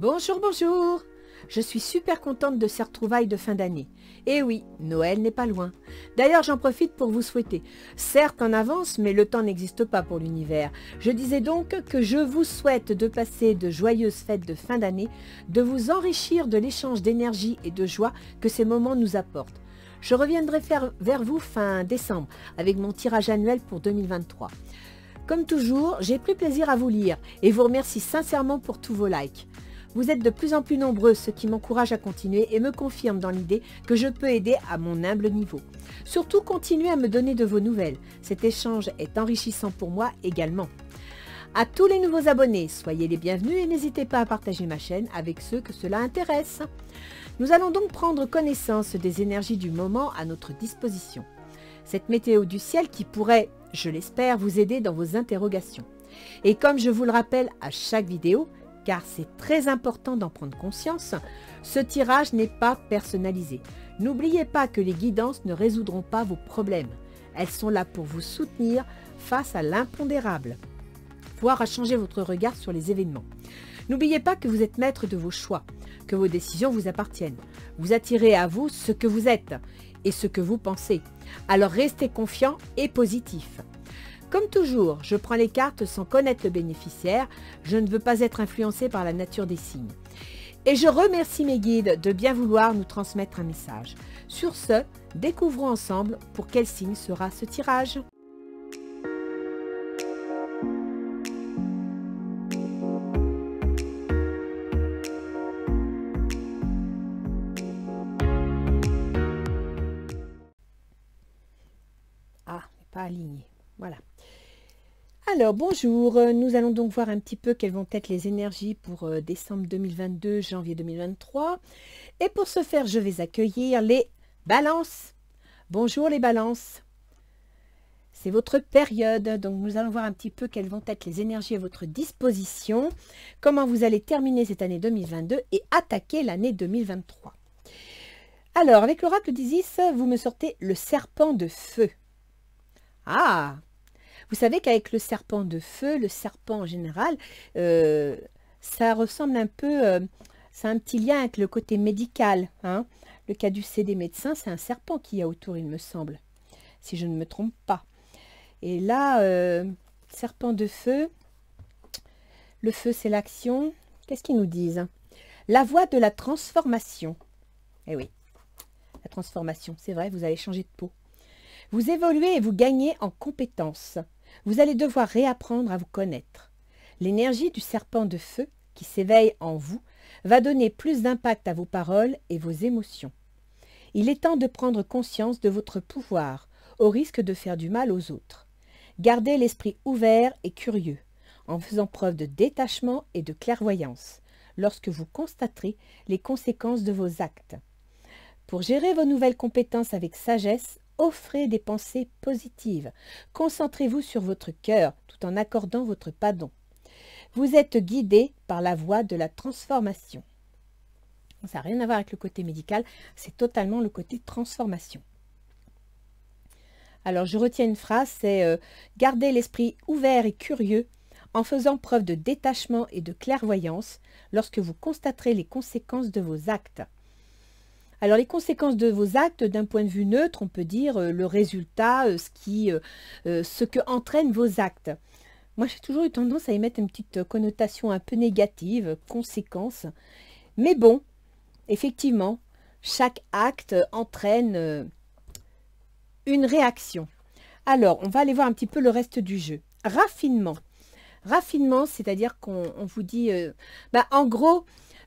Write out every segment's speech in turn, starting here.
Bonjour, bonjour Je suis super contente de ces retrouvailles de fin d'année. Et eh oui, Noël n'est pas loin. D'ailleurs, j'en profite pour vous souhaiter. Certes en avance, mais le temps n'existe pas pour l'univers. Je disais donc que je vous souhaite de passer de joyeuses fêtes de fin d'année, de vous enrichir de l'échange d'énergie et de joie que ces moments nous apportent. Je reviendrai faire vers vous fin décembre avec mon tirage annuel pour 2023. Comme toujours, j'ai pris plaisir à vous lire et vous remercie sincèrement pour tous vos likes. Vous êtes de plus en plus nombreux, ce qui m'encourage à continuer et me confirme dans l'idée que je peux aider à mon humble niveau. Surtout, continuez à me donner de vos nouvelles. Cet échange est enrichissant pour moi également. À tous les nouveaux abonnés, soyez les bienvenus et n'hésitez pas à partager ma chaîne avec ceux que cela intéresse. Nous allons donc prendre connaissance des énergies du moment à notre disposition. Cette météo du ciel qui pourrait, je l'espère, vous aider dans vos interrogations. Et comme je vous le rappelle à chaque vidéo, car c'est très important d'en prendre conscience, ce tirage n'est pas personnalisé. N'oubliez pas que les guidances ne résoudront pas vos problèmes. Elles sont là pour vous soutenir face à l'impondérable, voire à changer votre regard sur les événements. N'oubliez pas que vous êtes maître de vos choix, que vos décisions vous appartiennent. Vous attirez à vous ce que vous êtes et ce que vous pensez. Alors restez confiant et positif. Comme toujours, je prends les cartes sans connaître le bénéficiaire, je ne veux pas être influencé par la nature des signes. Et je remercie mes guides de bien vouloir nous transmettre un message. Sur ce, découvrons ensemble pour quel signe sera ce tirage. Ah, pas aligné. Voilà. Alors bonjour, euh, nous allons donc voir un petit peu quelles vont être les énergies pour euh, décembre 2022, janvier 2023. Et pour ce faire, je vais accueillir les balances. Bonjour les balances. C'est votre période, donc nous allons voir un petit peu quelles vont être les énergies à votre disposition, comment vous allez terminer cette année 2022 et attaquer l'année 2023. Alors, avec l'oracle d'Isis, vous me sortez le serpent de feu. Ah, vous savez qu'avec le serpent de feu, le serpent en général, euh, ça ressemble un peu, c'est euh, un petit lien avec le côté médical. Hein. Le caducée des médecins, c'est un serpent qu'il y a autour, il me semble, si je ne me trompe pas. Et là, euh, serpent de feu, le feu c'est l'action. Qu'est-ce qu'ils nous disent La voie de la transformation. Eh oui, la transformation, c'est vrai, vous allez changer de peau. Vous évoluez et vous gagnez en compétences. Vous allez devoir réapprendre à vous connaître. L'énergie du serpent de feu qui s'éveille en vous va donner plus d'impact à vos paroles et vos émotions. Il est temps de prendre conscience de votre pouvoir, au risque de faire du mal aux autres. Gardez l'esprit ouvert et curieux, en faisant preuve de détachement et de clairvoyance, lorsque vous constaterez les conséquences de vos actes. Pour gérer vos nouvelles compétences avec sagesse, offrez des pensées positives. Concentrez-vous sur votre cœur tout en accordant votre pardon. Vous êtes guidé par la voie de la transformation. Ça n'a rien à voir avec le côté médical, c'est totalement le côté transformation. Alors je retiens une phrase, c'est garder euh, Gardez l'esprit ouvert et curieux en faisant preuve de détachement et de clairvoyance lorsque vous constaterez les conséquences de vos actes. Alors les conséquences de vos actes d'un point de vue neutre, on peut dire euh, le résultat, euh, ce, qui, euh, ce que entraînent vos actes. Moi j'ai toujours eu tendance à y mettre une petite connotation un peu négative, conséquence. Mais bon, effectivement, chaque acte entraîne une réaction. Alors, on va aller voir un petit peu le reste du jeu. Raffinement. Raffinement, c'est-à-dire qu'on vous dit, bah, en gros,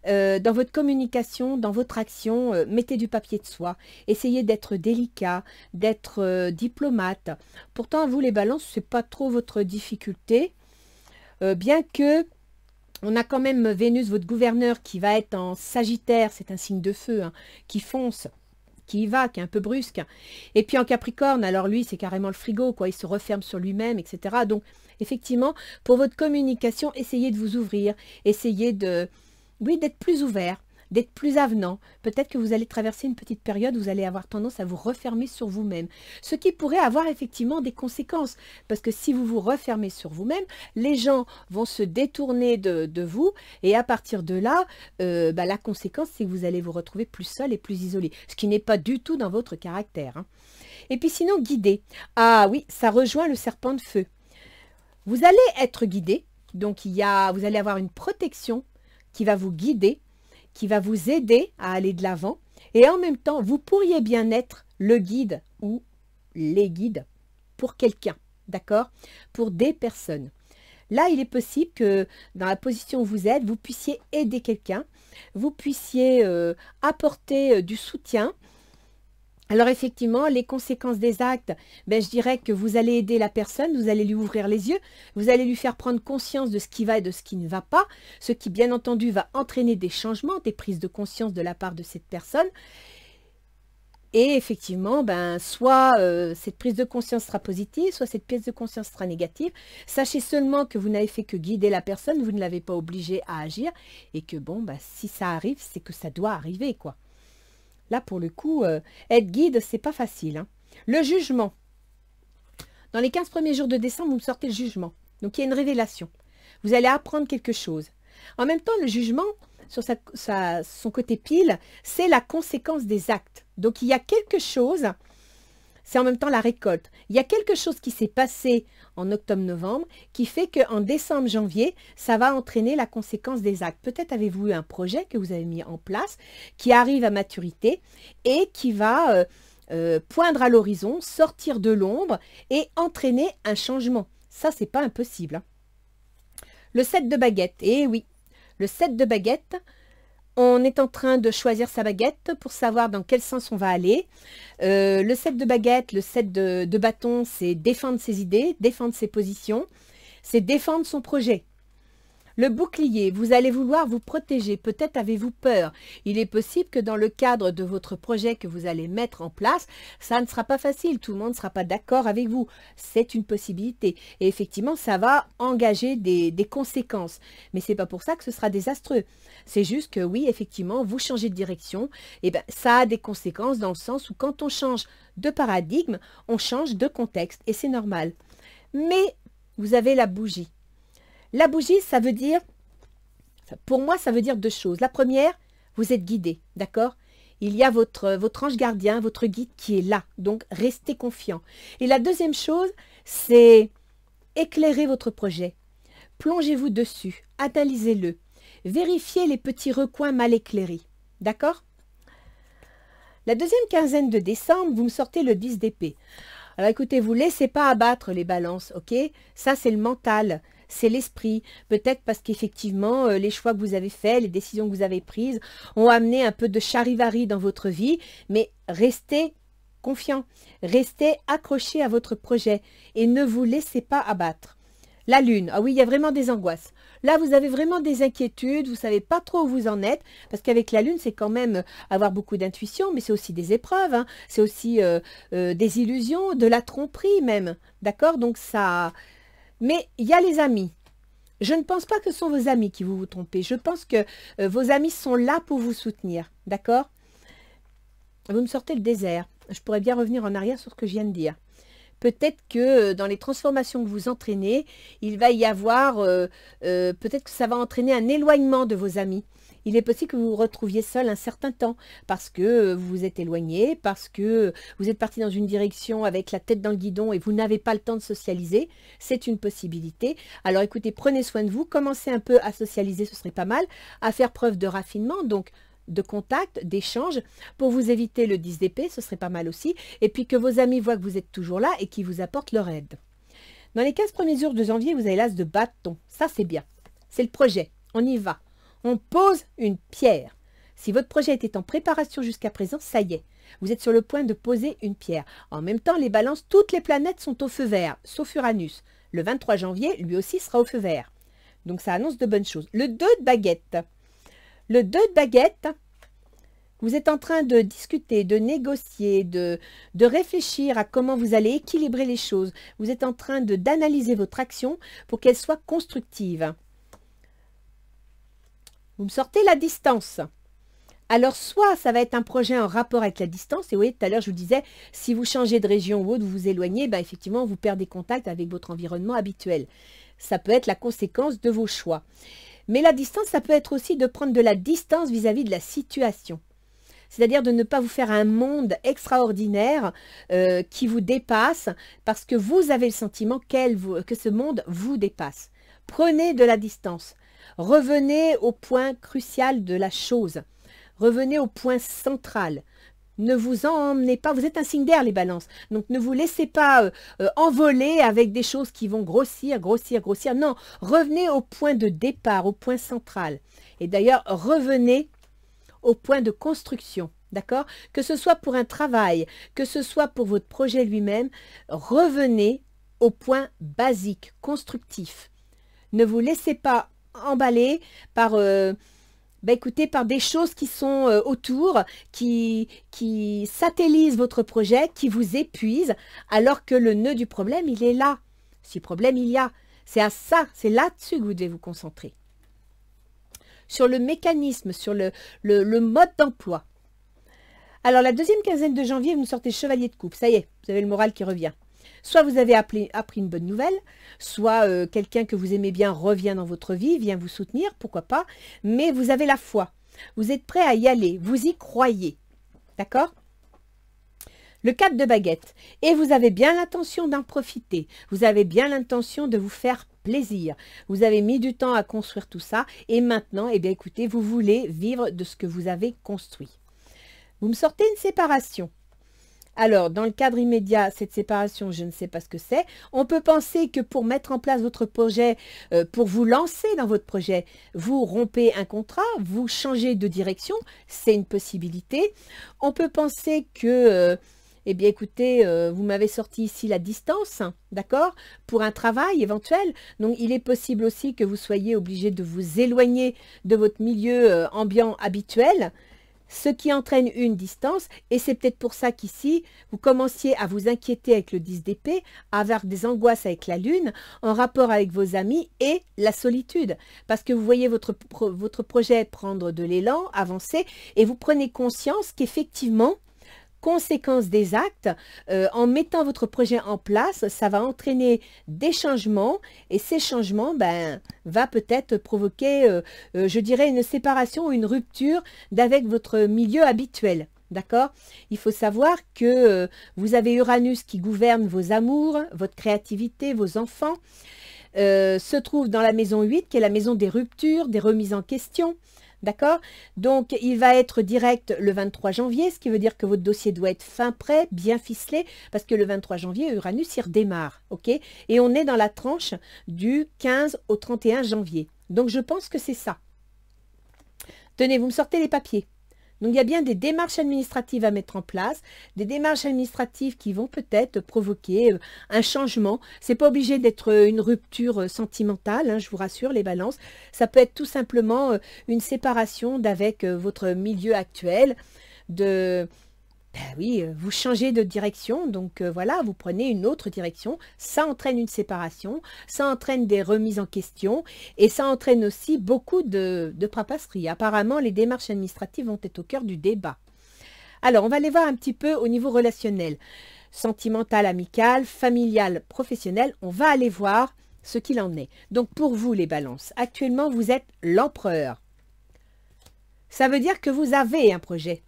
euh, dans votre communication, dans votre action, euh, mettez du papier de soie. Essayez d'être délicat, d'être euh, diplomate. Pourtant, vous les balances, n'est pas trop votre difficulté, bien que on a quand même Vénus, votre gouverneur, qui va être en Sagittaire, c'est un signe de feu, hein, qui fonce qui y va, qui est un peu brusque. Et puis en Capricorne, alors lui, c'est carrément le frigo, quoi. Il se referme sur lui-même, etc. Donc, effectivement, pour votre communication, essayez de vous ouvrir, essayez de, oui, d'être plus ouvert, d'être plus avenant. Peut-être que vous allez traverser une petite période où vous allez avoir tendance à vous refermer sur vous-même. Ce qui pourrait avoir effectivement des conséquences. Parce que si vous vous refermez sur vous-même, les gens vont se détourner de, vous. Et à partir de là, euh, bah, la conséquence, c'est que vous allez vous retrouver plus seul et plus isolé. Ce qui n'est pas du tout dans votre caractère. Hein. Et puis sinon, guider. Ah oui, ça rejoint le serpent de feu. Vous allez être guidé. Donc, il y a, vous allez avoir une protection qui va vous guider, qui va vous aider à aller de l'avant. Et en même temps, vous pourriez bien être le guide ou les guides pour quelqu'un, d'accord Pour des personnes. Là, il est possible que dans la position où vous êtes, vous puissiez aider quelqu'un, vous puissiez euh, apporter euh, du soutien, alors effectivement, les conséquences des actes, ben, je dirais que vous allez aider la personne, vous allez lui ouvrir les yeux, vous allez lui faire prendre conscience de ce qui va et de ce qui ne va pas, ce qui bien entendu va entraîner des changements, des prises de conscience de la part de cette personne. Et effectivement, ben, soit euh, cette prise de conscience sera positive, soit cette prise de conscience sera négative. Sachez seulement que vous n'avez fait que guider la personne, vous ne l'avez pas obligée à agir, et que bon, ben, si ça arrive, c'est que ça doit arriver, quoi. Là, pour le coup, euh, être guide, c'est pas facile. Hein. Le jugement. Dans les 15 premiers jours de décembre, vous me sortez le jugement. Donc, il y a une révélation. Vous allez apprendre quelque chose. En même temps, le jugement, sur son côté pile, c'est la conséquence des actes. Donc, il y a quelque chose c'est en même temps la récolte. Il y a quelque chose qui s'est passé en octobre-novembre qui fait qu'en décembre-janvier, ça va entraîner la conséquence des actes. Peut-être avez-vous eu un projet que vous avez mis en place qui arrive à maturité et qui va euh, euh, poindre à l'horizon, sortir de l'ombre et entraîner un changement. Ça, c'est pas impossible. Hein. Le set de baguette. eh oui, le set de baguettes, on est en train de choisir sa baguette pour savoir dans quel sens on va aller. Euh, le set de baguette, le set de, de bâton, c'est défendre ses idées, défendre ses positions, c'est défendre son projet. Le bouclier, vous allez vouloir vous protéger, peut-être avez-vous peur. Il est possible que dans le cadre de votre projet que vous allez mettre en place, ça ne sera pas facile, tout le monde ne sera pas d'accord avec vous. C'est une possibilité. Et effectivement, ça va engager des, conséquences. Mais ce n'est pas pour ça que ce sera désastreux. C'est juste que oui, effectivement, vous changez de direction, et eh ben, ça a des conséquences dans le sens où quand on change de paradigme, on change de contexte, et c'est normal. Mais vous avez la bougie. La bougie, ça veut dire, pour moi, ça veut dire deux choses. La première, vous êtes guidé, d'accord il y a votre, votre ange gardien, votre guide qui est là. Donc, restez confiant. Et la deuxième chose, c'est éclairer votre projet. Plongez-vous dessus, analysez-le. Vérifiez les petits recoins mal éclairés. D'accord La deuxième quinzaine de décembre, vous me sortez le 10 d'épée. Alors écoutez, vous laissez pas abattre les balances, ok Ça, c'est le mental c'est l'esprit. Peut-être parce qu'effectivement, euh, les choix que vous avez faits, les décisions que vous avez prises ont amené un peu de charivari dans votre vie, mais restez confiant, restez accroché à votre projet et ne vous laissez pas abattre. La lune, ah oui, il y a vraiment des angoisses. Là, vous avez vraiment des inquiétudes, vous ne savez pas trop où vous en êtes, parce qu'avec la lune, c'est quand même euh, avoir beaucoup d'intuition, mais c'est aussi des épreuves, hein. c'est aussi euh, des illusions, de la tromperie même, d'accord Donc ça, mais il y a les amis. Je ne pense pas que ce sont vos amis qui vous, vous trompez. Je pense que euh, vos amis sont là pour vous soutenir. D'accord Vous me sortez le désert. Je pourrais bien revenir en arrière sur ce que je viens de dire. Peut-être que euh, dans les transformations que vous entraînez, il va y avoir, euh, peut-être que ça va entraîner un éloignement de vos amis il est possible que vous vous retrouviez seul un certain temps parce que vous vous êtes éloigné, parce que vous êtes parti dans une direction avec la tête dans le guidon et vous n'avez pas le temps de socialiser. C'est une possibilité. Alors écoutez, prenez soin de vous, commencez un peu à socialiser, ce serait pas mal, à faire preuve de raffinement. Donc, de contact, d'échange, pour vous éviter le 10 d'épée, ce serait pas mal aussi, et puis que vos amis voient que vous êtes toujours là et qu'ils vous apportent leur aide. Dans les 15 premiers jours de janvier, vous avez l'as de bâton, ça c'est bien, c'est le projet, on y va, on pose une pierre. Si votre projet était en préparation jusqu'à présent, ça y est. Vous êtes sur le point de poser une pierre. En même temps, les balances, toutes les planètes sont au feu vert, sauf Uranus. Le 23 janvier, lui aussi sera au feu vert. Donc ça annonce de bonnes choses. Le 2 de baguette. Le 2 de baguette, vous êtes en train de discuter, de négocier, de, de, réfléchir à comment vous allez équilibrer les choses. Vous êtes en train d'analyser votre action pour qu'elle soit constructive. Vous me sortez la distance. Alors, soit ça va être un projet en rapport avec la distance, et vous voyez, tout à l'heure, je vous disais, si vous changez de région ou autre, vous vous éloignez, ben, effectivement, vous perdez contact avec votre environnement habituel. Ça peut être la conséquence de vos choix. Mais la distance, ça peut être aussi de prendre de la distance vis-à-vis de la situation. C'est-à-dire de ne pas vous faire un monde extraordinaire euh, qui vous dépasse parce que vous avez le sentiment que ce monde vous dépasse. Prenez de la distance. Revenez au point crucial de la chose. Revenez au point central. Ne vous emmenez pas, vous êtes un signe d'air les balances, donc ne vous laissez pas euh, euh, envoler avec des choses qui vont grossir, grossir, grossir. Non, revenez au point de départ, au point central. Et d'ailleurs, revenez au point de construction, d'accord Que ce soit pour un travail, que ce soit pour votre projet lui-même, revenez au point basique, constructif. Ne vous laissez pas emballé par... Euh, bah, écoutez, par des choses qui sont euh, autour, qui, qui satellisent votre projet, qui vous épuisent, alors que le nœud du problème, il est là. Si problème il y a, c'est à ça, c'est là-dessus que vous devez vous concentrer. Sur le mécanisme, sur le, le, le mode d'emploi. Alors, la deuxième quinzaine de janvier, vous nous sortez Chevalier de Coupe. Ça y est, vous avez le moral qui revient. Soit vous avez appris une bonne nouvelle, soit euh, quelqu'un que vous aimez bien revient dans votre vie, vient vous soutenir, pourquoi pas, mais vous avez la foi. Vous êtes prêt à y aller, vous y croyez. D'accord le cap de baguette. Et vous avez bien l'intention d'en profiter. Vous avez bien l'intention de vous faire plaisir. Vous avez mis du temps à construire tout ça. Et maintenant, eh bien, écoutez, vous voulez vivre de ce que vous avez construit. Vous me sortez une séparation. Alors, dans le cadre immédiat, cette séparation, je ne sais pas ce que c'est. On peut penser que pour mettre en place votre projet, euh, pour vous lancer dans votre projet, vous rompez un contrat, vous changez de direction, c'est une possibilité. On peut penser que... Euh, eh bien écoutez, euh, vous m'avez sorti ici la distance, d'accord, pour un travail éventuel. Donc il est possible aussi que vous soyez obligé de vous éloigner de votre milieu ambiant habituel ce qui entraîne une distance, et c'est peut-être pour ça qu'ici, vous commenciez à vous inquiéter avec le 10 d'épée, à avoir des angoisses avec la lune, en rapport avec vos amis et la solitude, parce que vous voyez votre, votre projet prendre de l'élan, avancer, et vous prenez conscience qu'effectivement, Conséquence des actes. Euh, en mettant votre projet en place, ça va entraîner des changements et ces changements, ben, va peut-être provoquer, euh, euh, je dirais, une séparation ou une rupture d'avec votre milieu habituel. D'accord Il faut savoir que vous avez Uranus qui gouverne vos amours, votre créativité, vos enfants. se trouve dans la maison 8, qui est la maison des ruptures, des remises en question. D'accord Donc, il va être direct le 23 janvier, ce qui veut dire que votre dossier doit être fin prêt, bien ficelé, parce que le 23 janvier, Uranus, y redémarre, ok Et on est dans la tranche du 15 au 31 janvier. Donc, je pense que c'est ça. Tenez, vous me sortez les papiers. Donc il y a bien des démarches administratives à mettre en place, des démarches administratives qui vont peut-être provoquer euh, un changement. C'est pas obligé d'être euh, une rupture euh, sentimentale, hein, je vous rassure, les balances. Ça peut être tout simplement une séparation d'avec votre milieu actuel, de ben oui, euh, vous changez de direction, donc euh, voilà, vous prenez une autre direction. Ça entraîne une séparation, ça entraîne des remises en question et ça entraîne aussi beaucoup de, de Apparemment, les démarches administratives vont être au cœur du débat. Alors, on va aller voir un petit peu au niveau relationnel, sentimental, amical, familial, professionnel. On va aller voir ce qu'il en est. Donc, pour vous, les balances, actuellement, vous êtes l'empereur. Ça veut dire que vous avez un projet,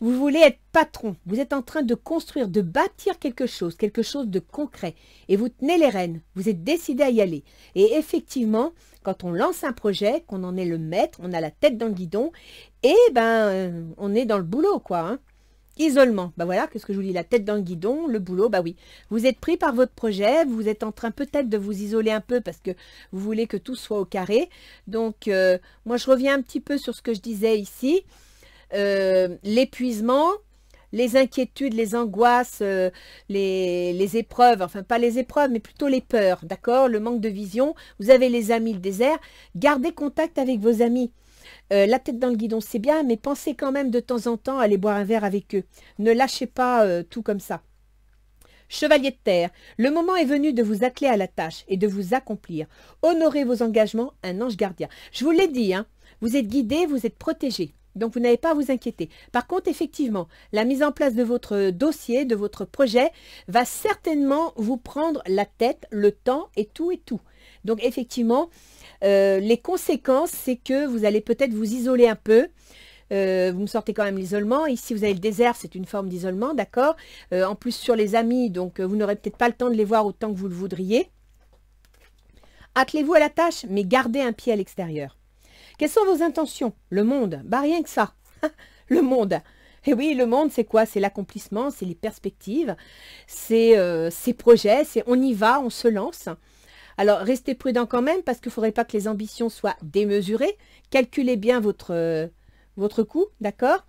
vous voulez être patron, vous êtes en train de construire, de bâtir quelque chose, quelque chose de concret, et vous tenez les rênes, vous êtes décidé à y aller. Et effectivement, quand on lance un projet, qu'on en est le maître, on a la tête dans le guidon, et ben euh, on est dans le boulot, quoi. Hein. Isolement, ben voilà, qu'est-ce que je vous dis, la tête dans le guidon, le boulot, bah ben oui. Vous êtes pris par votre projet, vous êtes en train peut-être de vous isoler un peu parce que vous voulez que tout soit au carré. Donc, euh, moi je reviens un petit peu sur ce que je disais ici. Euh, l'épuisement, les inquiétudes, les angoisses, euh, les, épreuves, enfin pas les épreuves, mais plutôt les peurs, d'accord Le manque de vision, vous avez les amis, le désert, gardez contact avec vos amis. Euh, la tête dans le guidon, c'est bien, mais pensez quand même de temps en temps à aller boire un verre avec eux. Ne lâchez pas tout comme ça. Chevalier de terre, le moment est venu de vous atteler à la tâche et de vous accomplir. Honorez vos engagements, un ange gardien. Je vous l'ai dit, hein, vous êtes guidé, vous êtes protégé. Donc vous n'avez pas à vous inquiéter. Par contre, effectivement, la mise en place de votre dossier, de votre projet, va certainement vous prendre la tête, le temps et tout et tout. Donc effectivement, euh, les conséquences, c'est que vous allez peut-être vous isoler un peu. Euh, vous me sortez quand même l'isolement. Ici, vous avez le désert, c'est une forme d'isolement, d'accord euh, En plus, sur les amis, donc vous n'aurez peut-être pas le temps de les voir autant que vous le voudriez. Attelez-vous à la tâche, mais gardez un pied à l'extérieur. Quelles sont vos intentions Le monde, bah rien que ça. le monde. Et eh oui, le monde, c'est quoi C'est l'accomplissement, c'est les perspectives, c'est euh, projets, c'est on y va, on se lance. Alors, restez prudent quand même parce qu'il ne faudrait pas que les ambitions soient démesurées. Calculez bien votre, euh, votre coût, d'accord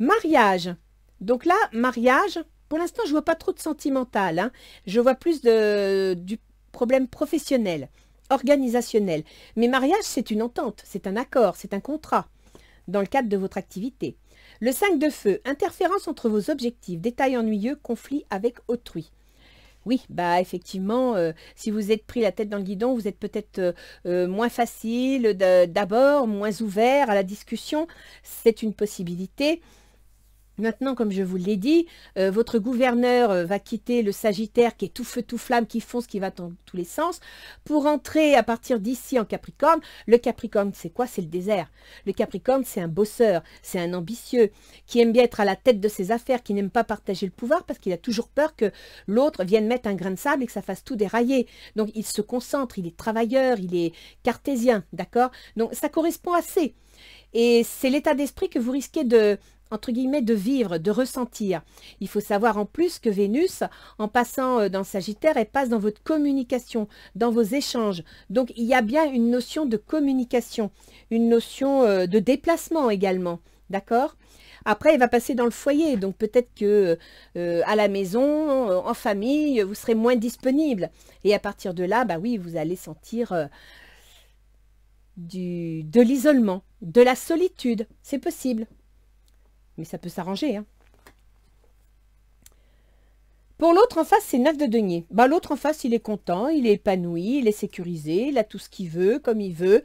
Mariage. Donc là, mariage, pour l'instant, je ne vois pas trop de sentimental. Hein. Je vois plus de, du problème professionnel organisationnel. Mais mariage, c'est une entente, c'est un accord, c'est un contrat dans le cadre de votre activité. Le 5 de feu, interférence entre vos objectifs, détails ennuyeux, conflit avec autrui. Oui, bah effectivement, euh, si vous êtes pris la tête dans le guidon, vous êtes peut-être euh, euh, moins facile d'abord, moins ouvert à la discussion. C'est une possibilité. Maintenant, comme je vous l'ai dit, euh, votre gouverneur euh, va quitter le Sagittaire qui est tout feu, tout flamme, qui fonce, qui va dans tous les sens, pour entrer à partir d'ici en Capricorne. Le Capricorne, c'est quoi C'est le désert. Le Capricorne, c'est un bosseur, c'est un ambitieux, qui aime bien être à la tête de ses affaires, qui n'aime pas partager le pouvoir parce qu'il a toujours peur que l'autre vienne mettre un grain de sable et que ça fasse tout dérailler. Donc, il se concentre, il est travailleur, il est cartésien, d'accord Donc, ça correspond assez. Et c'est l'état d'esprit que vous risquez de, entre guillemets, de vivre, de ressentir. Il faut savoir en plus que Vénus, en passant euh, dans Sagittaire, elle passe dans votre communication, dans vos échanges. Donc, il y a bien une notion de communication, une notion euh, de déplacement également. D'accord après, elle va passer dans le foyer, donc peut-être que euh, à la maison, en famille, vous serez moins disponible. Et à partir de là, bah oui, vous allez sentir du, de l'isolement, de la solitude. C'est possible. Mais ça peut s'arranger. Hein. Pour l'autre en face, c'est neuf de denier. Bah, l'autre en face, il est content, il est épanoui, il est sécurisé, il a tout ce qu'il veut, comme il veut.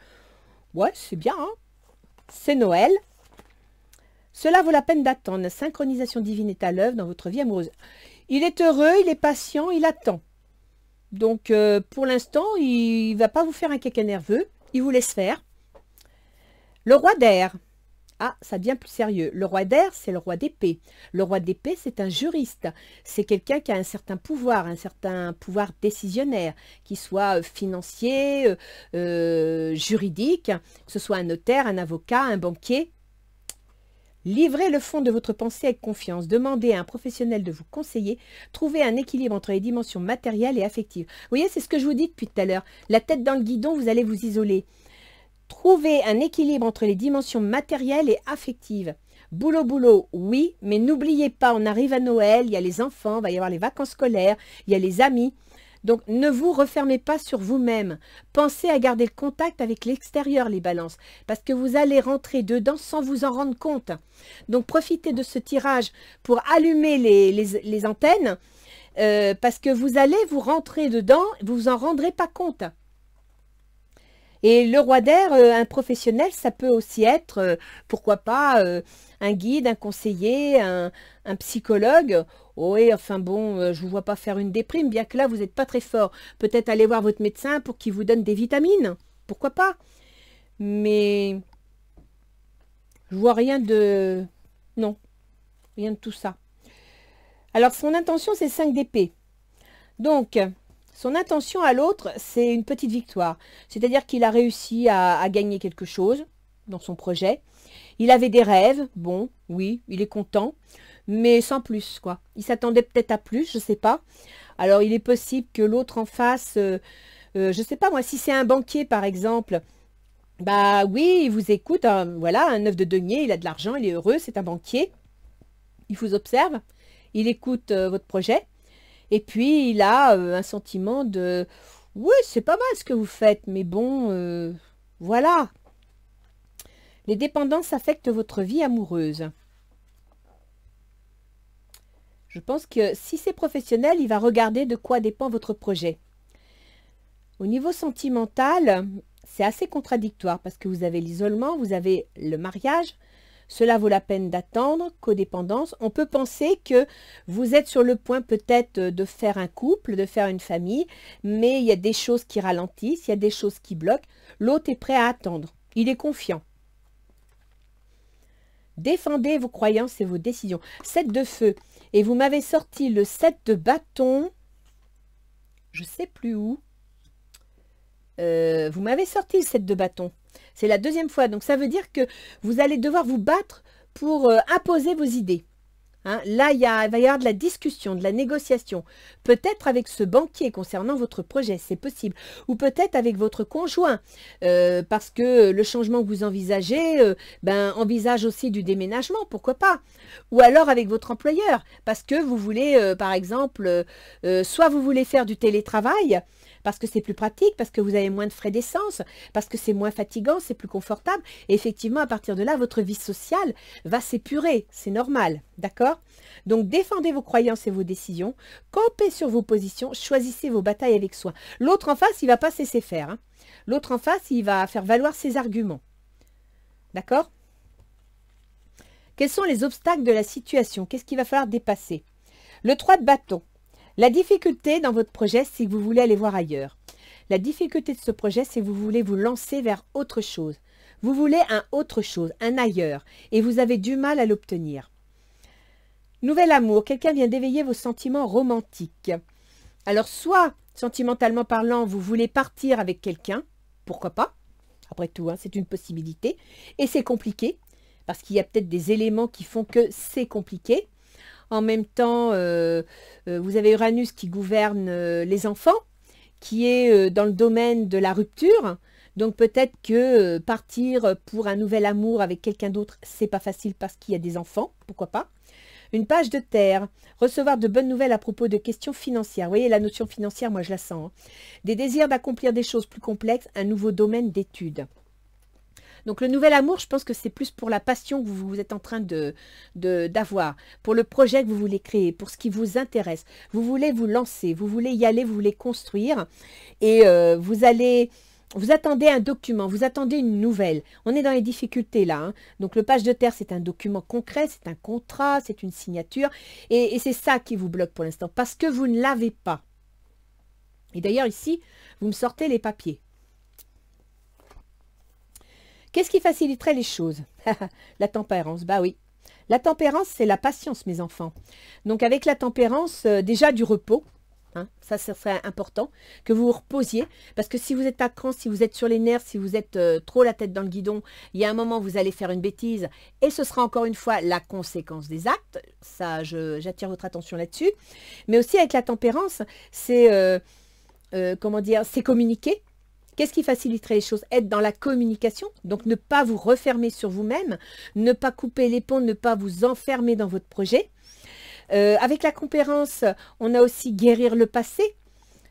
Ouais, c'est bien. Hein. c'est Noël. Cela vaut la peine d'attendre. La synchronisation divine est à l'œuvre dans votre vie amoureuse. Il est heureux, il est patient, il attend. Donc, euh, pour l'instant, il ne va pas vous faire un caca nerveux. Il vous laisse faire. Le roi d'air. Ah, ça devient plus sérieux. Le roi d'air, c'est le roi d'épée. Le roi d'épée, c'est un juriste. C'est quelqu'un qui a un certain pouvoir, un certain pouvoir décisionnaire, qui soit euh, financier, euh, euh, juridique, que ce soit un notaire, un avocat, un banquier, Livrez le fond de votre pensée avec confiance, demandez à un professionnel de vous conseiller, trouvez un équilibre entre les dimensions matérielles et affectives. Vous voyez, c'est ce que je vous dis depuis tout à l'heure. La tête dans le guidon, vous allez vous isoler. Trouvez un équilibre entre les dimensions matérielles et affectives. Boulot, boulot, oui, mais n'oubliez pas, on arrive à Noël, il y a les enfants, il va y avoir les vacances scolaires, il y a les amis. Donc ne vous refermez pas sur vous-même. Pensez à garder le contact avec l'extérieur, les balances, parce que vous allez rentrer dedans sans vous en rendre compte. Donc profitez de ce tirage pour allumer les, antennes, euh, parce que vous allez vous rentrer dedans, vous vous en rendrez pas compte. Et le roi d'air, euh, un professionnel, ça peut aussi être, euh, pourquoi pas, euh, un guide, un conseiller, un, psychologue. Oui, oh, enfin bon, je vous vois pas faire une déprime, bien que là, vous n'êtes pas très fort. Peut-être aller voir votre médecin pour qu'il vous donne des vitamines. Pourquoi pas Mais je vois rien de... Non, rien de tout ça. Alors, son intention, c'est 5 d'épée. Donc, son intention à l'autre, c'est une petite victoire. C'est-à-dire qu'il a réussi à, gagner quelque chose dans son projet. Il avait des rêves, bon, oui, il est content, mais sans plus, quoi. Il s'attendait peut-être à plus, je ne sais pas. Alors, il est possible que l'autre en face, euh, euh, je ne sais pas moi, si c'est un banquier, par exemple, bah oui, il vous écoute, hein, voilà, un œuf de denier, il a de l'argent, il est heureux, c'est un banquier. Il vous observe, il écoute euh, votre projet. Et puis, il a euh, un sentiment de « Oui, c'est pas mal ce que vous faites, mais bon, euh, voilà. » Les dépendances affectent votre vie amoureuse. Je pense que si c'est professionnel, il va regarder de quoi dépend votre projet. Au niveau sentimental, c'est assez contradictoire parce que vous avez l'isolement, vous avez le mariage, cela vaut la peine d'attendre, codépendance. On peut penser que vous êtes sur le point peut-être de faire un couple, de faire une famille, mais il y a des choses qui ralentissent, il y a des choses qui bloquent. L'autre est prêt à attendre, il est confiant. Défendez vos croyances et vos décisions. 7 de feu. Et vous m'avez sorti le 7 de bâton. Je sais plus où. Euh, vous m'avez sorti le de bâton. C'est la deuxième fois. Donc, ça veut dire que vous allez devoir vous battre pour euh, imposer vos idées. Hein, là, il, y a, va y avoir de la discussion, de la négociation. Peut-être avec ce banquier concernant votre projet, c'est possible. Ou peut-être avec votre conjoint, euh, parce que le changement que vous envisagez ben, envisage aussi du déménagement, pourquoi pas. Ou alors avec votre employeur, parce que vous voulez, par exemple, soit vous voulez faire du télétravail, parce que c'est plus pratique, parce que vous avez moins de frais d'essence, parce que c'est moins fatigant, c'est plus confortable. Et effectivement, à partir de là, votre vie sociale va s'épurer. C'est normal, d'accord Donc défendez vos croyances et vos décisions, campez sur vos positions, choisissez vos batailles avec soin. L'autre en face, il va pas cesser faire. Hein. L'autre en face, il va faire valoir ses arguments. D'accord Quels sont les obstacles de la situation Qu'est-ce qu'il va falloir dépasser Le 3 de bâton. La difficulté dans votre projet, c'est que vous voulez aller voir ailleurs. La difficulté de ce projet, c'est que vous voulez vous lancer vers autre chose. Vous voulez un autre chose, un ailleurs, et vous avez du mal à l'obtenir. Nouvel amour, quelqu'un vient d'éveiller vos sentiments romantiques. Alors soit, sentimentalement parlant, vous voulez partir avec quelqu'un, pourquoi pas Après tout, hein, c'est une possibilité, et c'est compliqué, parce qu'il y a peut-être des éléments qui font que c'est compliqué. En même temps, euh, euh, vous avez Uranus qui gouverne euh, les enfants, qui est dans le domaine de la rupture. Donc peut-être que partir pour un nouvel amour avec quelqu'un d'autre, c'est pas facile parce qu'il y a des enfants, pourquoi pas. Une page de terre, recevoir de bonnes nouvelles à propos de questions financières. Vous voyez, la notion financière, moi je la sens. Hein. Des désirs d'accomplir des choses plus complexes, un nouveau domaine d'études. Donc le nouvel amour, je pense que c'est plus pour la passion que vous, êtes en train de d'avoir, pour le projet que vous voulez créer, pour ce qui vous intéresse. Vous voulez vous lancer, vous voulez y aller, vous voulez construire et euh, vous allez... Vous attendez un document, vous attendez une nouvelle. On est dans les difficultés là. Hein. Donc le page de terre, c'est un document concret, c'est un contrat, c'est une signature. et c'est ça qui vous bloque pour l'instant, parce que vous ne l'avez pas. Et d'ailleurs ici, vous me sortez les papiers. Qu'est-ce qui faciliterait les choses La tempérance, bah oui. La tempérance, c'est la patience, mes enfants. Donc avec la tempérance, euh, déjà du repos, hein, ça, ce serait important que vous vous reposiez parce que si vous êtes à cran, si vous êtes sur les nerfs, si vous êtes euh, trop la tête dans le guidon, il y a un moment vous allez faire une bêtise et ce sera encore une fois la conséquence des actes. Ça, j'attire votre attention là-dessus. Mais aussi avec la tempérance, c'est euh, comment dire, c'est communiquer. Qu'est-ce qui faciliterait les choses Être dans la communication, donc ne pas vous refermer sur vous-même, ne pas couper les ponts, ne pas vous enfermer dans votre projet. Euh, avec la conférence, on a aussi guérir le passé,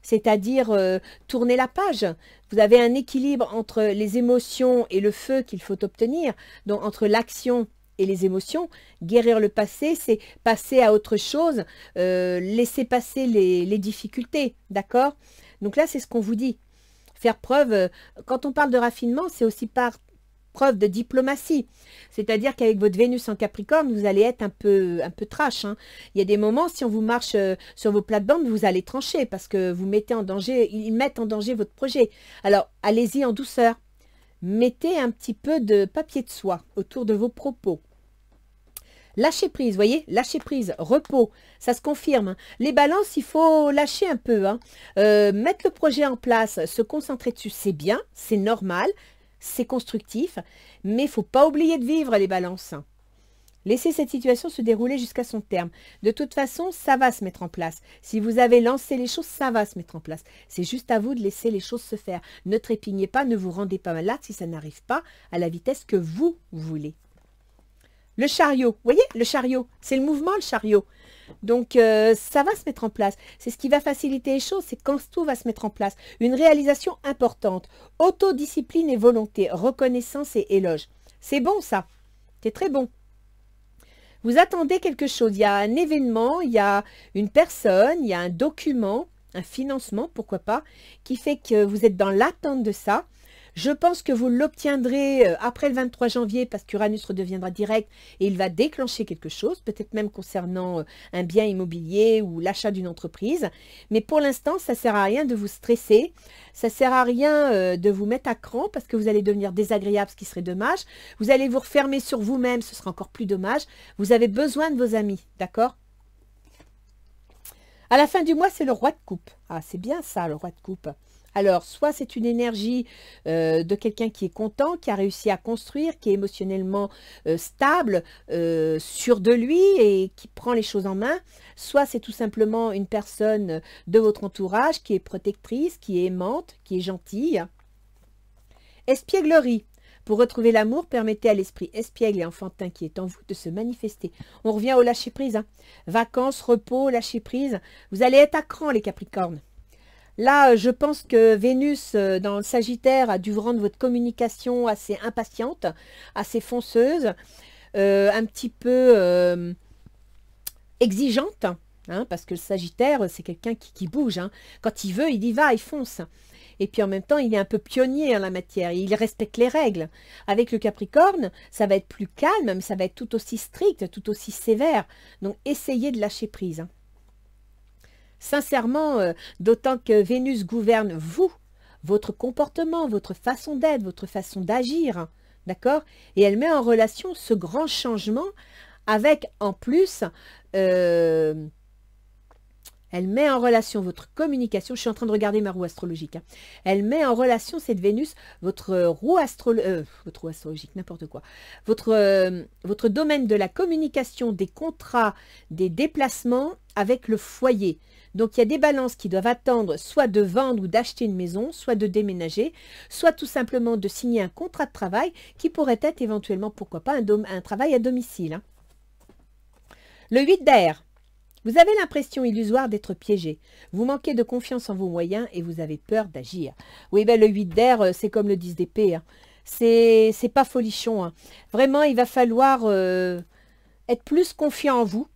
c'est-à-dire euh, tourner la page. Vous avez un équilibre entre les émotions et le feu qu'il faut obtenir, donc entre l'action et les émotions. Guérir le passé, c'est passer à autre chose, euh, laisser passer les difficultés, d'accord Donc là, c'est ce qu'on vous dit faire preuve. Euh, quand on parle de raffinement, c'est aussi par preuve de diplomatie. C'est-à-dire qu'avec votre Vénus en Capricorne, vous allez être un peu, un peu trash. Hein. Il y a des moments, si on vous marche euh, sur vos plates-bandes, vous allez trancher parce que vous mettez en danger, ils mettent en danger votre projet. Alors, allez-y en douceur. Mettez un petit peu de papier de soie autour de vos propos. Lâchez prise, voyez lâchez prise, repos, ça se confirme. Hein. Les balances, il faut lâcher un peu. Hein. Euh, mettre le projet en place, se concentrer dessus, c'est bien, c'est normal, c'est constructif. Mais il faut pas oublier de vivre les balances. Hein. Laissez cette situation se dérouler jusqu'à son terme. De toute façon, ça va se mettre en place. Si vous avez lancé les choses, ça va se mettre en place. C'est juste à vous de laisser les choses se faire. Ne trépignez pas, ne vous rendez pas malade si ça n'arrive pas à la vitesse que vous voulez. Le chariot, vous voyez, le chariot, c'est le mouvement, le chariot. Donc, euh, ça va se mettre en place. C'est ce qui va faciliter les choses, c'est quand tout va se mettre en place. Une réalisation importante. Autodiscipline et volonté, reconnaissance et éloge. C'est bon ça, c'est très bon. Vous attendez quelque chose, il y a un événement, il y a une personne, il y a un document, un financement, pourquoi pas, qui fait que vous êtes dans l'attente de ça je pense que vous l'obtiendrez euh, après le 23 janvier parce qu'Uranus redeviendra direct et il va déclencher quelque chose, peut-être même concernant euh, un bien immobilier ou l'achat d'une entreprise. Mais pour l'instant, ça ne sert à rien de vous stresser, ça ne sert à rien euh, de vous mettre à cran parce que vous allez devenir désagréable, ce qui serait dommage. Vous allez vous refermer sur vous-même, ce sera encore plus dommage. Vous avez besoin de vos amis, d'accord à la fin du mois, c'est le roi de coupe. Ah, c'est bien ça, le roi de coupe. Alors, soit c'est une énergie euh, de quelqu'un qui est content, qui a réussi à construire, qui est émotionnellement euh, stable, euh, sûr de lui et qui prend les choses en main, soit c'est tout simplement une personne de votre entourage qui est protectrice, qui est aimante, qui est gentille. Espièglerie. Pour retrouver l'amour, permettez à l'esprit espiègle et enfantin qui est en vous de se manifester. On revient au lâcher-prise. Hein. Vacances, repos, lâcher-prise. Vous allez être à cran les Capricornes. Là, euh, je pense que Vénus euh, dans le Sagittaire a dû rendre votre communication assez impatiente, assez fonceuse, euh, un petit peu exigeante, hein, parce que le Sagittaire, c'est quelqu'un qui, bouge. Hein. Quand il veut, il y va, il fonce. Et puis en même temps, il est un peu pionnier en la matière, il respecte les règles. Avec le Capricorne, ça va être plus calme, mais ça va être tout aussi strict, tout aussi sévère. Donc essayez de lâcher prise. Hein. Sincèrement, euh, d'autant que Vénus gouverne vous, votre comportement, votre façon d'être, votre façon d'agir. Hein, d'accord Et elle met en relation ce grand changement avec, en plus, euh, elle met en relation votre communication. Je suis en train de regarder ma roue astrologique. Hein. Elle met en relation cette Vénus, votre roue, euh, votre astrologique, n'importe quoi. Votre, euh, votre domaine de la communication, des contrats, des déplacements avec le foyer. Donc il y a des balances qui doivent attendre soit de vendre ou d'acheter une maison, soit de déménager, soit tout simplement de signer un contrat de travail qui pourrait être éventuellement, pourquoi pas, un, un travail à domicile. Hein. Le 8 d'air, vous avez l'impression illusoire d'être piégé. Vous manquez de confiance en vos moyens et vous avez peur d'agir. Oui, ben, le 8 d'air, euh, c'est comme le 10 d'épée. Hein. Ce C'est pas folichon. Hein. Vraiment, il va falloir euh, être plus confiant en vous.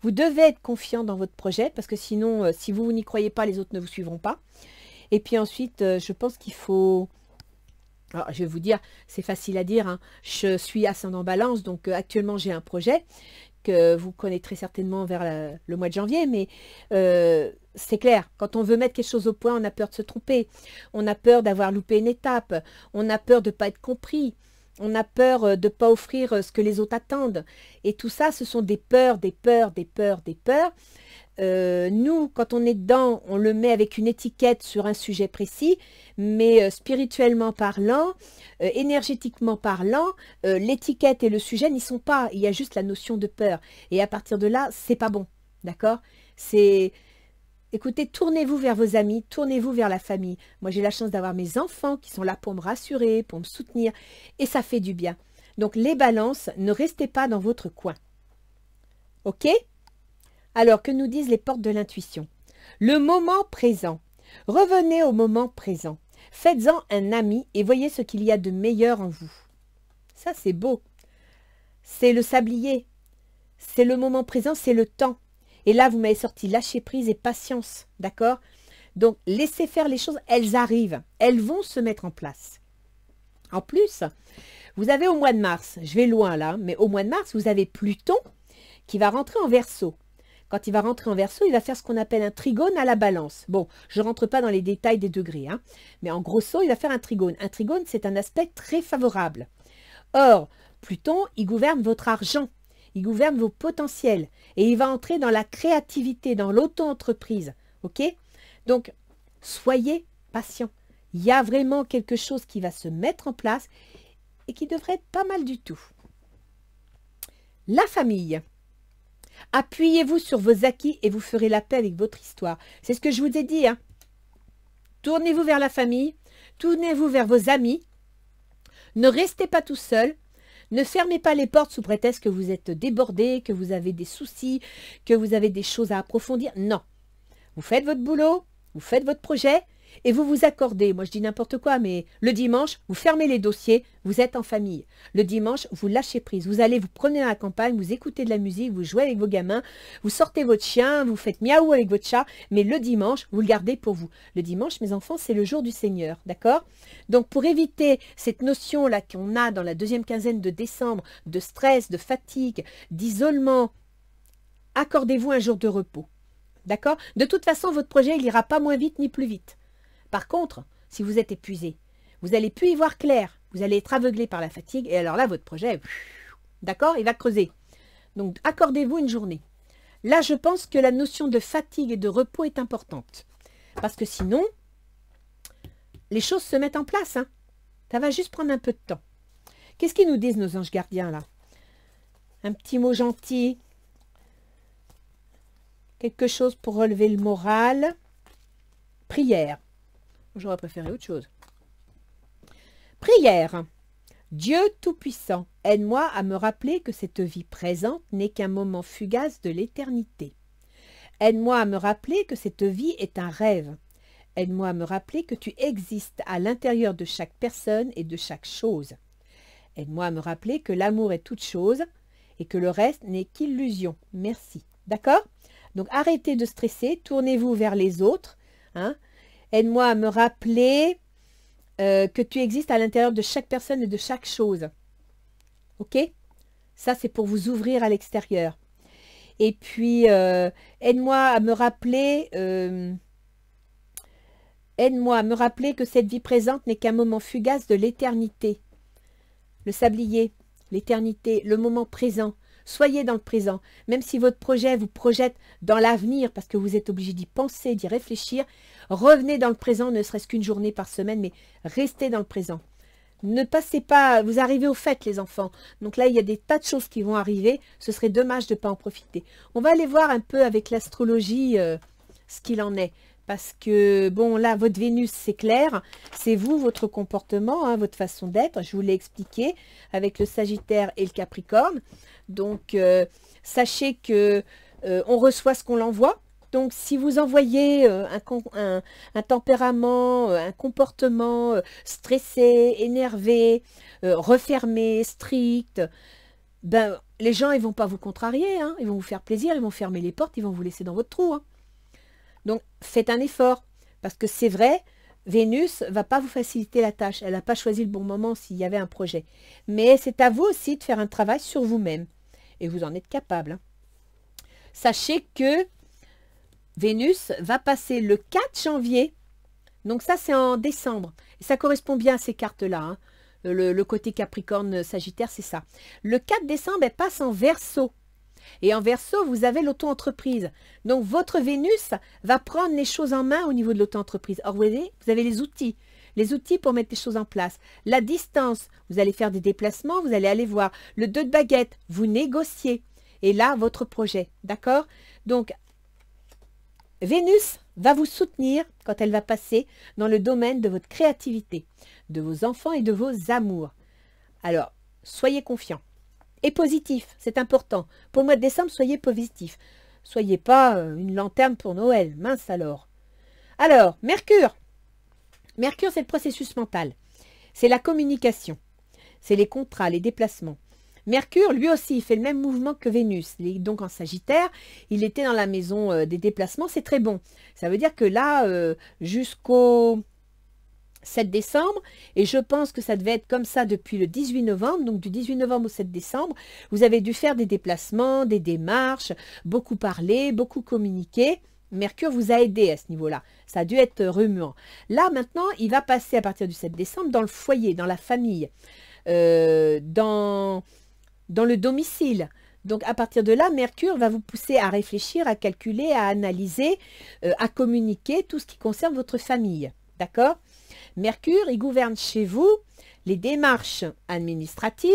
Vous devez être confiant dans votre projet parce que sinon, euh, si vous, n'y croyez pas, les autres ne vous suivront pas. Et puis ensuite, je pense qu'il faut... Ah, je vais vous dire, c'est facile à dire. Hein. Je suis ascendant balance, donc actuellement j'ai un projet que vous connaîtrez certainement vers le mois de janvier, mais euh, c'est clair, quand on veut mettre quelque chose au point, on a peur de se tromper, on a peur d'avoir loupé une étape, on a peur de ne pas être compris, on a peur euh, de ne pas offrir euh, ce que les autres attendent. Et tout ça, ce sont des peurs, des peurs, des peurs, des peurs euh, nous, quand on est dedans, on le met avec une étiquette sur un sujet précis, mais euh, spirituellement parlant, euh, énergétiquement parlant, l'étiquette et le sujet n'y sont pas. Il y a juste la notion de peur. Et à partir de là, c'est pas bon. D'accord C'est. Écoutez, tournez-vous vers vos amis, tournez-vous vers la famille. Moi, j'ai la chance d'avoir mes enfants qui sont là pour me rassurer, pour me soutenir, et ça fait du bien. Donc, les balances, ne restez pas dans votre coin. OK alors, que nous disent les portes de l'intuition Le moment présent. Revenez au moment présent. Faites-en un ami et voyez ce qu'il y a de meilleur en vous. Ça, c'est beau. C'est le sablier. C'est le moment présent, c'est le temps. Et là, vous m'avez sorti lâcher prise et patience, d'accord Donc, laissez faire les choses, elles arrivent. Elles vont se mettre en place. En plus, vous avez au mois de mars, je vais loin là, mais au mois de mars, vous avez Pluton qui va rentrer en verso. Quand il va rentrer en verso, il va faire ce qu'on appelle un trigone à la balance. Bon, je ne rentre pas dans les détails des degrés, hein, mais en grosso, il va faire un trigone. Un trigone, c'est un aspect très favorable. Or, Pluton, il gouverne votre argent, il gouverne vos potentiels, et il va entrer dans la créativité, dans l'auto-entreprise. OK Donc, soyez patient. Il y a vraiment quelque chose qui va se mettre en place et qui devrait être pas mal du tout. La famille. Appuyez-vous sur vos acquis et vous ferez la paix avec votre histoire. C'est ce que je vous ai dit. Hein. Tournez-vous vers la famille, tournez-vous vers vos amis. Ne restez pas tout seul. Ne fermez pas les portes sous prétexte que vous êtes débordé, que vous avez des soucis, que vous avez des choses à approfondir. Non. Vous faites votre boulot, vous faites votre projet, et vous vous accordez, moi je dis n'importe quoi, mais le dimanche, vous fermez les dossiers, vous êtes en famille. Le dimanche, vous lâchez prise, vous allez vous prenez à la campagne, vous écoutez de la musique, vous jouez avec vos gamins, vous sortez votre chien, vous faites miaou avec votre chat, mais le dimanche, vous le gardez pour vous. Le dimanche, mes enfants, c'est le jour du Seigneur, d'accord Donc pour éviter cette notion-là qu'on a dans la deuxième quinzaine de décembre de stress, de fatigue, d'isolement, accordez-vous un jour de repos. D'accord De toute façon, votre projet, il n'ira pas moins vite ni plus vite. Par contre, si vous êtes épuisé, vous allez plus y voir clair, vous allez être aveuglé par la fatigue, et alors là, votre projet, d'accord, il va creuser. Donc, accordez-vous une journée. Là, je pense que la notion de fatigue et de repos est importante. Parce que sinon, les choses se mettent en place. Hein. Ça va juste prendre un peu de temps. Qu'est-ce qu'ils nous disent, nos anges gardiens, là Un petit mot gentil. Quelque chose pour relever le moral. Prière. J'aurais préféré autre chose. Prière. Dieu Tout-Puissant, aide-moi à me rappeler que cette vie présente n'est qu'un moment fugace de l'éternité. Aide-moi à me rappeler que cette vie est un rêve. Aide-moi à me rappeler que tu existes à l'intérieur de chaque personne et de chaque chose. Aide-moi à me rappeler que l'amour est toute chose et que le reste n'est qu'illusion. Merci. D'accord Donc arrêtez de stresser, tournez-vous vers les autres. Hein Aide-moi à me rappeler euh, que tu existes à l'intérieur de chaque personne et de chaque chose. OK Ça, c'est pour vous ouvrir à l'extérieur. Et puis, euh, aide-moi à me rappeler... Euh, aide-moi à me rappeler que cette vie présente n'est qu'un moment fugace de l'éternité. Le sablier, l'éternité, le moment présent. Soyez dans le présent. Même si votre projet vous projette dans l'avenir, parce que vous êtes obligé d'y penser, d'y réfléchir, revenez dans le présent, ne serait-ce qu'une journée par semaine, mais restez dans le présent. Ne passez pas, vous arrivez au fait les enfants. Donc là, il y a des tas de choses qui vont arriver. Ce serait dommage de ne pas en profiter. On va aller voir un peu avec l'astrologie euh, ce qu'il en est parce que, bon, là, votre Vénus, c'est clair, c'est vous, votre comportement, hein, votre façon d'être, je vous l'ai expliqué, avec le Sagittaire et le Capricorne. Donc, euh, sachez que euh, on reçoit ce qu'on l'envoie. Donc, si vous envoyez euh, un, tempérament, un comportement stressé, énervé, refermé, strict, ben, les gens, ils vont pas vous contrarier, hein. ils vont vous faire plaisir, ils vont fermer les portes, ils vont vous laisser dans votre trou. Hein. Donc faites un effort, parce que c'est vrai, Vénus va pas vous faciliter la tâche. Elle n'a pas choisi le bon moment s'il y avait un projet. Mais c'est à vous aussi de faire un travail sur vous-même. Et vous en êtes capable. Hein. Sachez que Vénus va passer le 4 janvier. Donc ça, c'est en décembre. Et ça correspond bien à ces cartes-là. Hein. Le, côté Capricorne Sagittaire, c'est ça. Le 4 décembre, elle passe en Verseau. Et en verso, vous avez l'auto-entreprise. Donc, votre Vénus va prendre les choses en main au niveau de l'auto-entreprise. Or, vous voyez, vous avez les outils. Les outils pour mettre les choses en place. La distance, vous allez faire des déplacements, vous allez aller voir. Le 2 de baguette, vous négociez. Et là, votre projet, d'accord Donc, Vénus va vous soutenir quand elle va passer dans le domaine de votre créativité, de vos enfants et de vos amours. Alors, soyez confiants et positif, c'est important. Pour le mois de décembre, soyez positif. Soyez pas euh, une lanterne pour Noël, mince alors. Alors, Mercure. Mercure, c'est le processus mental. C'est la communication. C'est les contrats, les déplacements. Mercure, lui aussi, il fait le même mouvement que Vénus. donc en Sagittaire, il était dans la maison euh, des déplacements, c'est très bon. Ça veut dire que là, euh, jusqu'au 7 décembre, et je pense que ça devait être comme ça depuis le 18 novembre, donc du 18 novembre au 7 décembre, vous avez dû faire des déplacements, des démarches, beaucoup parler, beaucoup communiquer. Mercure vous a aidé à ce niveau-là. Ça a dû être euh, remuant. Là, maintenant, il va passer à partir du 7 décembre dans le foyer, dans la famille, euh, dans, dans le domicile. Donc à partir de là, Mercure va vous pousser à réfléchir, à calculer, à analyser, euh, à communiquer tout ce qui concerne votre famille. D'accord Mercure, il gouverne chez vous les démarches administratives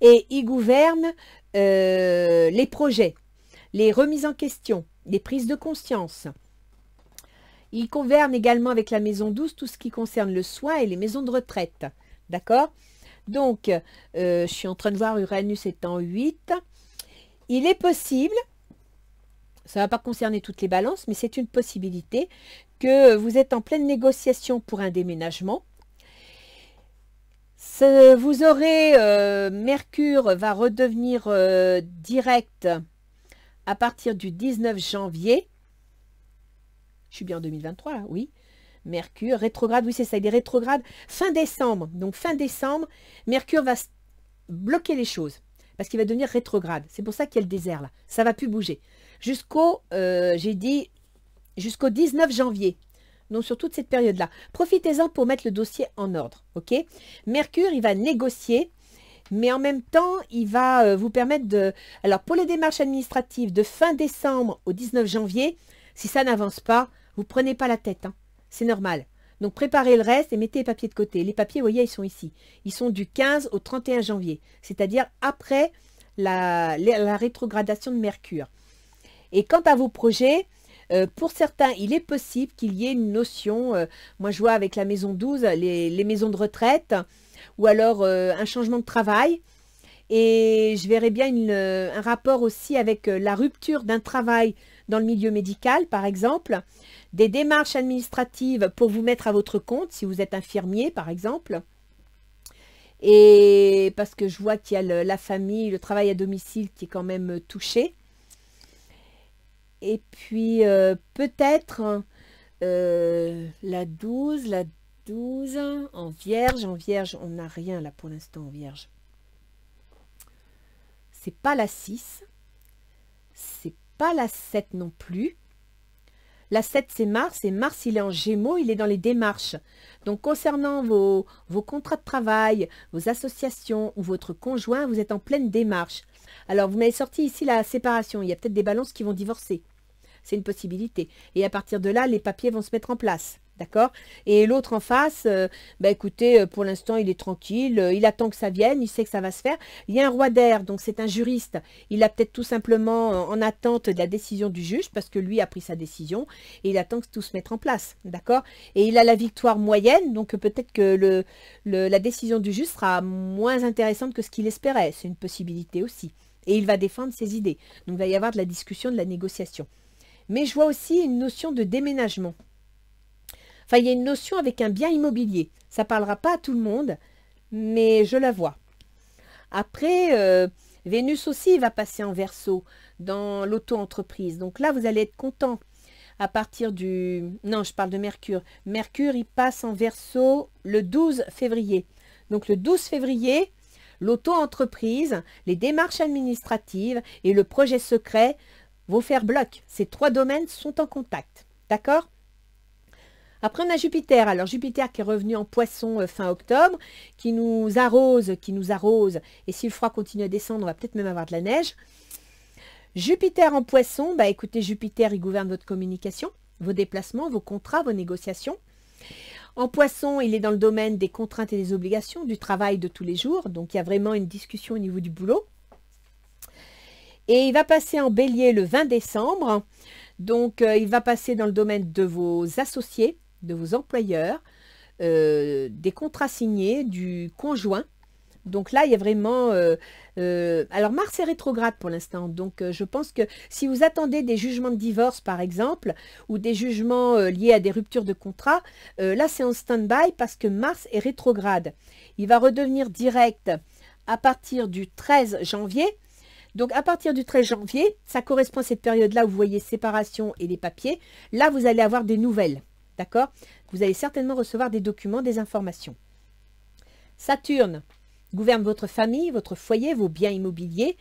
et il gouverne euh, les projets, les remises en question, les prises de conscience. Il gouverne également avec la maison douce tout ce qui concerne le soin et les maisons de retraite. D'accord Donc, euh, je suis en train de voir Uranus étant 8. Il est possible, ça ne va pas concerner toutes les balances, mais c'est une possibilité que vous êtes en pleine négociation pour un déménagement. Vous aurez, euh, Mercure va redevenir euh, direct à partir du 19 janvier. Je suis bien en 2023, là, oui. Mercure, rétrograde, oui c'est ça, il est rétrograde fin décembre. Donc fin décembre, Mercure va bloquer les choses parce qu'il va devenir rétrograde. C'est pour ça qu'il y a le désert là, ça va plus bouger. Jusqu'au, euh, j'ai dit, jusqu'au 19 janvier. Donc sur toute cette période-là. Profitez-en pour mettre le dossier en ordre. ok Mercure, il va négocier, mais en même temps, il va euh, vous permettre de... Alors pour les démarches administratives de fin décembre au 19 janvier, si ça n'avance pas, vous prenez pas la tête. Hein. C'est normal. Donc préparez le reste et mettez les papiers de côté. Les papiers, vous voyez, ils sont ici. Ils sont du 15 au 31 janvier, c'est-à-dire après la rétrogradation de Mercure. Et quant à vos projets, euh, pour certains, il est possible qu'il y ait une notion, euh, moi je vois avec la maison 12, les, maisons de retraite, ou alors euh, un changement de travail. Et je verrais bien un rapport aussi avec la rupture d'un travail dans le milieu médical, par exemple, des démarches administratives pour vous mettre à votre compte, si vous êtes infirmier, par exemple. Et parce que je vois qu'il y a la famille, le travail à domicile qui est quand même touché. Et puis euh, peut-être euh, la 12, la 12 en vierge. En vierge, on n'a rien là pour l'instant en vierge. C'est pas la 6. C'est pas la 7 non plus. La 7, c'est Mars, et Mars, il est en gémeaux, il est dans les démarches. Donc, concernant vos, vos, contrats de travail, vos associations ou votre conjoint, vous êtes en pleine démarche. Alors, vous m'avez sorti ici la séparation. Il y a peut-être des balances qui vont divorcer c'est une possibilité. Et à partir de là, les papiers vont se mettre en place. D'accord Et l'autre en face, euh, bah, écoutez, euh, pour l'instant, il est tranquille, euh, il attend que ça vienne, il sait que ça va se faire. Il y a un roi d'air, donc c'est un juriste. Il a peut-être tout simplement en attente de la décision du juge, parce que lui a pris sa décision, et il attend que tout se mette en place. D'accord Et il a la victoire moyenne, donc peut-être que la décision du juge sera moins intéressante que ce qu'il espérait. C'est une possibilité aussi. Et il va défendre ses idées. Donc il va y avoir de la discussion, de la négociation. Mais je vois aussi une notion de déménagement. Enfin, il y a une notion avec un bien immobilier. Ça ne parlera pas à tout le monde, mais je la vois. Après, euh, Vénus aussi va passer en verso dans l'auto-entreprise. Donc là, vous allez être content à partir du... Non, je parle de Mercure. Mercure, il passe en verso le 12 février. Donc le 12 février, l'auto-entreprise, les démarches administratives et le projet secret vos faire bloc. Ces trois domaines sont en contact. D'accord après, on a Jupiter. Alors, Jupiter qui est revenu en poisson euh, fin octobre, qui nous arrose, qui nous arrose. Et si le froid continue à descendre, on va peut-être même avoir de la neige. Jupiter en poisson, bah écoutez, Jupiter, il gouverne votre communication, vos déplacements, vos contrats, vos négociations. En poisson, il est dans le domaine des contraintes et des obligations, du travail de tous les jours. Donc, il y a vraiment une discussion au niveau du boulot. Et il va passer en bélier le 20 décembre. Donc, euh, il va passer dans le domaine de vos associés, de vos employeurs, euh, des contrats signés, du conjoint. Donc là, il y a vraiment... Euh, alors, Mars est rétrograde pour l'instant. Donc, je pense que si vous attendez des jugements de divorce, par exemple, ou des jugements liés à des ruptures de contrat, là, c'est en stand-by parce que Mars est rétrograde. Il va redevenir direct à partir du 13 janvier. Donc à partir du 13 janvier, ça correspond à cette période-là où vous voyez séparation et les papiers. Là, vous allez avoir des nouvelles. D'accord Vous allez certainement recevoir des documents, des informations. Saturne gouverne votre famille, votre foyer, vos biens immobiliers.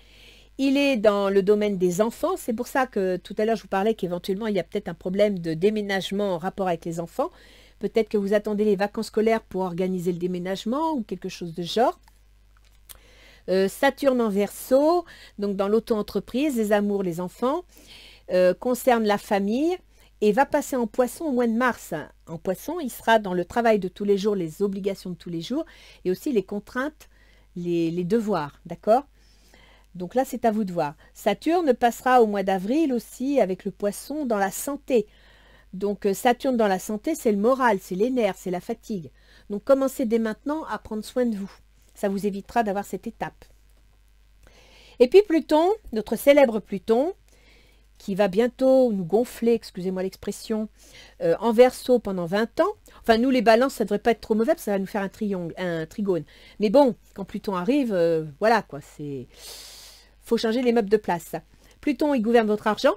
Il est dans le domaine des enfants. C'est pour ça que tout à l'heure, je vous parlais qu'éventuellement, il y a peut-être un problème de déménagement en rapport avec les enfants. Peut-être que vous attendez les vacances scolaires pour organiser le déménagement ou quelque chose de genre. Euh, Saturne en verso, donc dans l'auto-entreprise, les amours, les enfants, euh, concerne la famille et va passer en poisson au mois de mars. En poisson, il sera dans le travail de tous les jours, les obligations de tous les jours et aussi les contraintes, les, les devoirs, d'accord donc là, c'est à vous de voir. Saturne passera au mois d'avril aussi avec le poisson dans la santé. Donc euh, Saturne dans la santé, c'est le moral, c'est les nerfs, c'est la fatigue. Donc commencez dès maintenant à prendre soin de vous. Ça vous évitera d'avoir cette étape. Et puis Pluton, notre célèbre Pluton, qui va bientôt nous gonfler, excusez-moi l'expression, euh, en verso pendant 20 ans. Enfin, nous, les balances, ça ne devrait pas être trop mauvais, parce que ça va nous faire un, triangle, un trigone. Mais bon, quand Pluton arrive, euh, voilà quoi, c'est... faut changer les meubles de place. Pluton, il gouverne votre argent.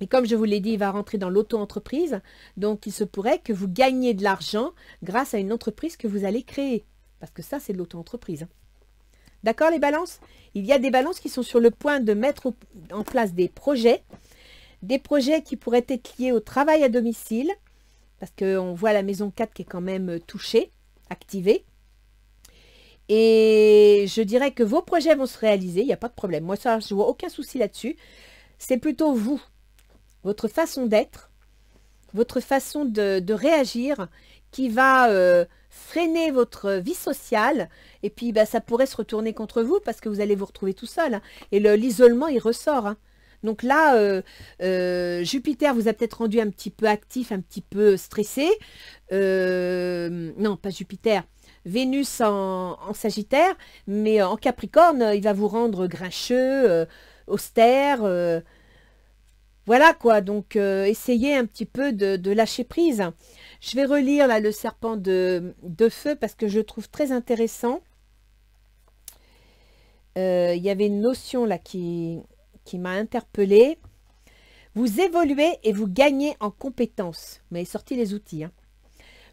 Et comme je vous l'ai dit, il va rentrer dans l'auto-entreprise. Donc, il se pourrait que vous gagniez de l'argent grâce à une entreprise que vous allez créer. Parce que ça, c'est de l'auto-entreprise. Hein. D'accord les balances Il y a des balances qui sont sur le point de mettre en place des projets, des projets qui pourraient être liés au travail à domicile, parce qu'on voit la maison 4 qui est quand même euh, touchée, activée. Et je dirais que vos projets vont se réaliser, il n'y a pas de problème. Moi, ça, je vois aucun souci là-dessus. C'est plutôt vous, votre façon d'être, votre façon de, réagir qui va euh, freiner votre vie sociale et puis bah, ça pourrait se retourner contre vous parce que vous allez vous retrouver tout seul. Hein. Et l'isolement, il ressort. Hein. Donc là, euh, euh, Jupiter vous a peut-être rendu un petit peu actif, un petit peu stressé. Euh, non, pas Jupiter. Vénus en, Sagittaire, mais en Capricorne, il va vous rendre grincheux, austère. voilà quoi, donc essayez un petit peu de lâcher prise. Je vais relire là le serpent de, de feu parce que je trouve très intéressant. Euh, il y avait une notion là qui, qui m'a interpellée. Vous évoluez et vous gagnez en compétences. Mais sorti les outils. Hein.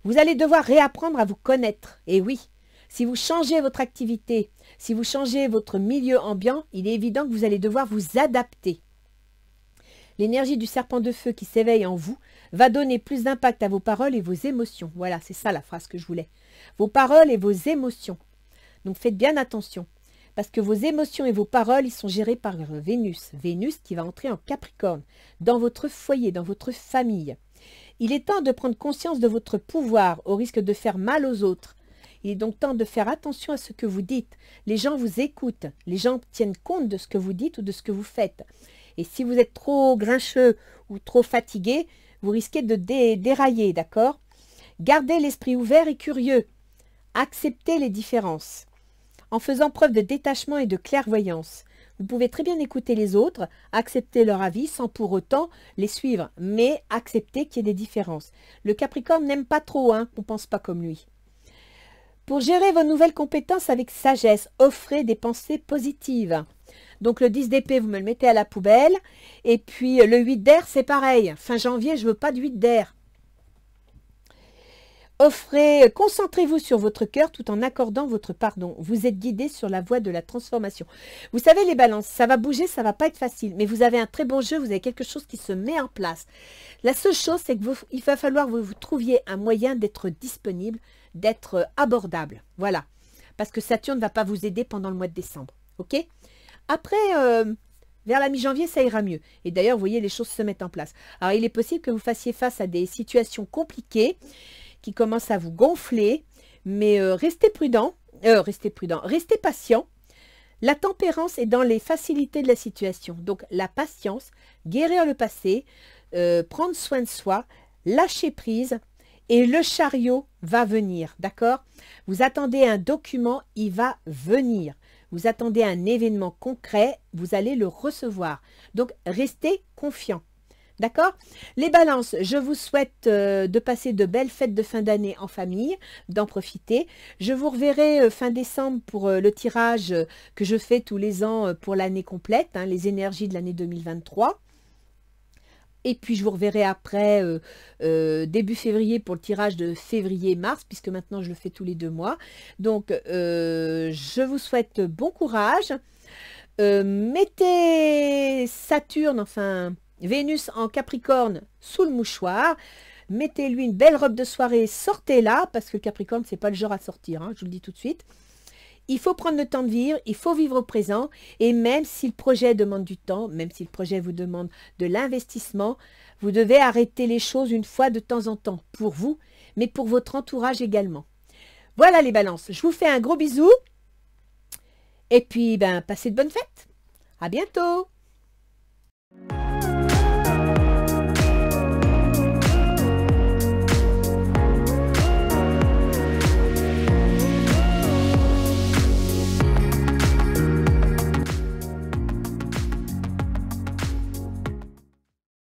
Vous allez devoir réapprendre à vous connaître. Et oui, si vous changez votre activité, si vous changez votre milieu ambiant, il est évident que vous allez devoir vous adapter. L'énergie du serpent de feu qui s'éveille en vous va donner plus d'impact à vos paroles et vos émotions. Voilà, c'est ça la phrase que je voulais. Vos paroles et vos émotions. Donc faites bien attention, parce que vos émotions et vos paroles, ils sont gérés par Vénus. Vénus qui va entrer en Capricorne, dans votre foyer, dans votre famille. Il est temps de prendre conscience de votre pouvoir au risque de faire mal aux autres. Il est donc temps de faire attention à ce que vous dites. Les gens vous écoutent, les gens tiennent compte de ce que vous dites ou de ce que vous faites. Et si vous êtes trop grincheux ou trop fatigué, vous risquez de dérailler, d'accord Gardez l'esprit ouvert et curieux. Acceptez les différences. En faisant preuve de détachement et de clairvoyance, vous pouvez très bien écouter les autres, accepter leur avis sans pour autant les suivre, mais accepter qu'il y ait des différences. Le Capricorne n'aime pas trop hein, qu'on ne pense pas comme lui. Pour gérer vos nouvelles compétences avec sagesse, offrez des pensées positives. Donc le 10 d'épée, vous me le mettez à la poubelle. Et puis le 8 d'air, c'est pareil. Fin janvier, je ne veux pas de 8 d'air. Offrez, concentrez-vous sur votre cœur tout en accordant votre pardon. Vous êtes guidé sur la voie de la transformation. Vous savez les balances, ça va bouger, ça va pas être facile, mais vous avez un très bon jeu, vous avez quelque chose qui se met en place. La seule chose, c'est qu'il va falloir que vous, vous trouviez un moyen d'être disponible, d'être abordable. Voilà, parce que Saturne ne va pas vous aider pendant le mois de décembre. Ok après, euh, vers la mi-janvier, ça ira mieux. Et d'ailleurs, vous voyez, les choses se mettent en place. Alors, il est possible que vous fassiez face à des situations compliquées qui commencent à vous gonfler, mais euh, restez prudent, euh, restez prudent, restez patient. La tempérance est dans les facilités de la situation. Donc, la patience, guérir le passé, prendre soin de soi, lâcher prise, et le chariot va venir, d'accord Vous attendez un document, il va venir. Vous attendez un événement concret, vous allez le recevoir. Donc, restez confiant. D'accord Les balances, je vous souhaite euh, de passer de belles fêtes de fin d'année en famille, d'en profiter. Je vous reverrai euh, fin décembre pour euh, le tirage que je fais tous les ans pour l'année complète, hein, les énergies de l'année 2023. Et puis je vous reverrai après euh, euh, début février pour le tirage de février-mars, puisque maintenant je le fais tous les deux mois. Donc euh, je vous souhaite bon courage. mettez Saturne, enfin Vénus en Capricorne sous le mouchoir. Mettez-lui une belle robe de soirée, sortez-la, parce que Capricorne, Capricorne, n'est pas le genre à sortir, hein, je vous le dis tout de suite. Il faut prendre le temps de vivre, il faut vivre au présent, et même si le projet demande du temps, même si le projet vous demande de l'investissement, vous devez arrêter les choses une fois de temps en temps, pour vous, mais pour votre entourage également. Voilà les balances, je vous fais un gros bisou, et puis ben, passez de bonnes fêtes. À bientôt